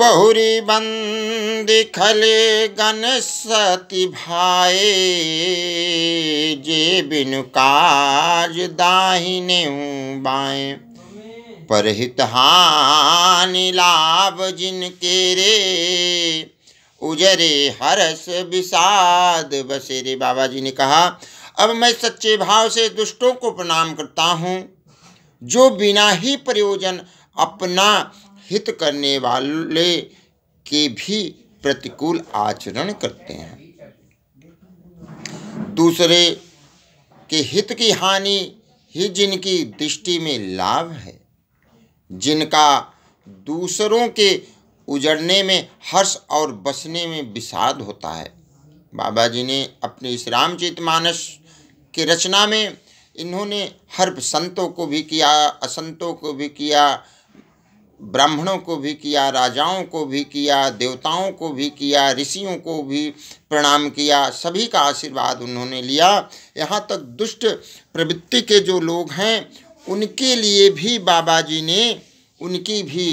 बहुरी बंदी खले गणेशति सती भाए जे बिनु काज दाहिने पर परहित हानि लाभ जिनके रे उजरे हरस विषाद बसेरे बाबा जी ने कहा अब मैं सच्चे भाव से दुष्टों को प्रणाम करता हूँ जो बिना ही प्रयोजन अपना हित करने वाले के भी प्रतिकूल आचरण करते हैं दूसरे के हित की हानि ही जिनकी दृष्टि में लाभ है जिनका दूसरों के उजड़ने में हर्ष और बसने में विषाद होता है बाबा जी ने अपने इस रामचित मानस की रचना में इन्होंने हर संतों को भी किया असंतों को भी किया ब्राह्मणों को भी किया राजाओं को भी किया देवताओं को भी किया ऋषियों को भी प्रणाम किया सभी का आशीर्वाद उन्होंने लिया यहाँ तक दुष्ट प्रवृत्ति के जो लोग हैं उनके लिए भी बाबा जी ने उनकी भी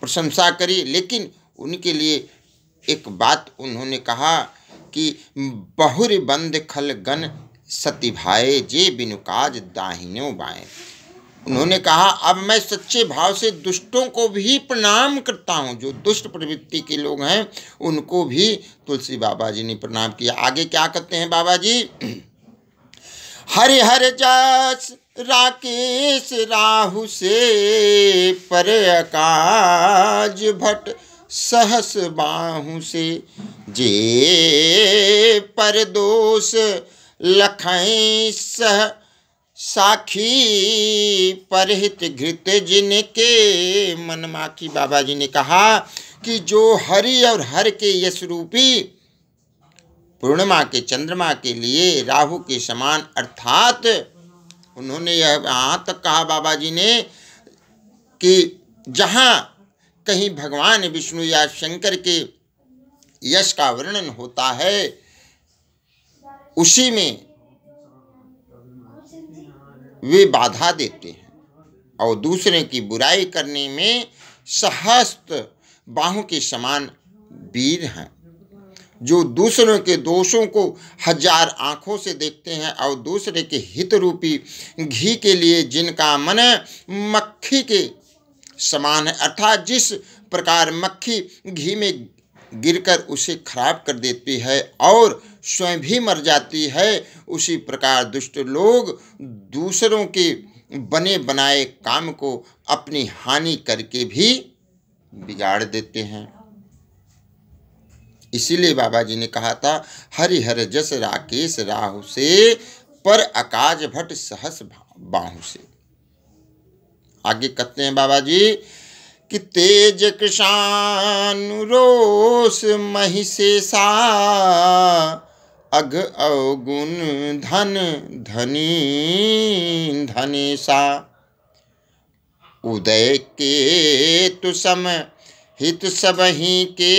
प्रशंसा करी लेकिन उनके लिए एक बात उन्होंने कहा कि बहुरी बंद खल गन सती भाए जे बिनु काज दाहिने बाए उन्होंने कहा अब मैं सच्चे भाव से दुष्टों को भी प्रणाम करता हूँ जो दुष्ट प्रवृत्ति के लोग हैं उनको भी तुलसी बाबा जी ने प्रणाम किया आगे क्या करते हैं बाबा जी हरि हर जस राकेश राहु से पर अकाज भट सहस बाहु से जे पर दोष लख सह साखी परहित घृत जिनके मनमाखी बाबा जी ने कहा कि जो हरि और हर के यश रूपी पूर्णिमा के चंद्रमा के लिए राहु के समान अर्थात उन्होंने यह यहाँ तक कहा बाबा जी ने कि जहाँ कहीं भगवान विष्णु या शंकर के यश का वर्णन होता है उसी में वे बाधा देते हैं और दूसरे की बुराई करने में सहस्त्र बाहों के समान वीर हैं जो दूसरों के दोषों को हजार आंखों से देखते हैं और दूसरे के हित रूपी घी के लिए जिनका मन मक्खी के समान है अर्थात जिस प्रकार मक्खी घी में गिरकर उसे खराब कर देती है और स्वयं भी मर जाती है उसी प्रकार दुष्ट लोग दूसरों के बने बनाए काम को अपनी हानि करके भी बिगाड़ देते हैं इसीलिए बाबा जी ने कहा था हरिहर जस राकेश राहु से पर अकाज भट्ट सहस बाहु से आगे कहते हैं बाबा जी कि तेज कृषानुरोस महिषेषा अघ अवगुण धन धनी धनेशा उदय के तु सम हित ही के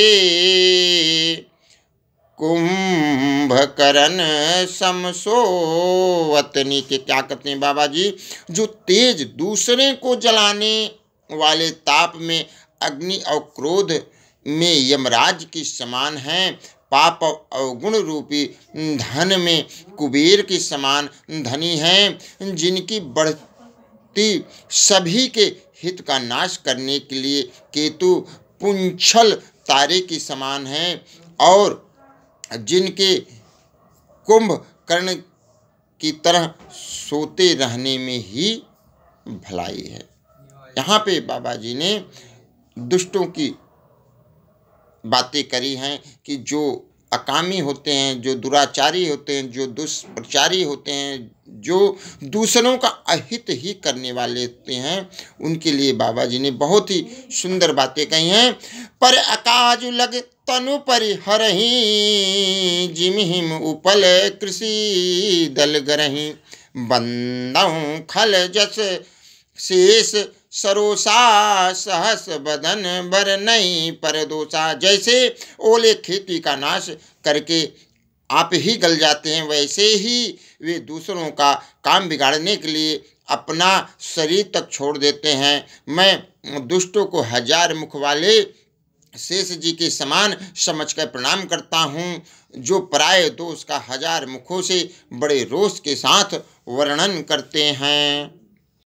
कुंभकरण समसोवतनी के क्या कहते हैं बाबा जी जो तेज दूसरे को जलाने वाले ताप में अग्नि और क्रोध में यमराज की समान हैं पाप अवगुण रूपी धन में कुबेर की समान धनी हैं जिनकी बढ़ती सभी के हित का नाश करने के लिए केतु पुंछल तारे की समान हैं और जिनके कुंभ कर्ण की तरह सोते रहने में ही भलाई है यहाँ पे बाबा जी ने दुष्टों की बातें करी हैं कि जो अकामी होते हैं जो दुराचारी होते हैं जो दुष्प्रचारी होते हैं जो दूसरों का अहित ही करने वाले होते हैं उनके लिए बाबा जी ने बहुत ही सुंदर बातें कही हैं पर अकाज लग तनु परिहर ही हिम उपल कृषि दल ग्रही बंदों खल जस शेष सरोसा सहस बदन बर नहीं पर दोषा जैसे ओले खेती का नाश करके आप ही गल जाते हैं वैसे ही वे दूसरों का काम बिगाड़ने के लिए अपना शरीर तक छोड़ देते हैं मैं दुष्टों को हजार मुख वाले शेष जी के समान समझकर प्रणाम करता हूँ जो पराय दोष का हजार मुखों से बड़े रोष के साथ वर्णन करते हैं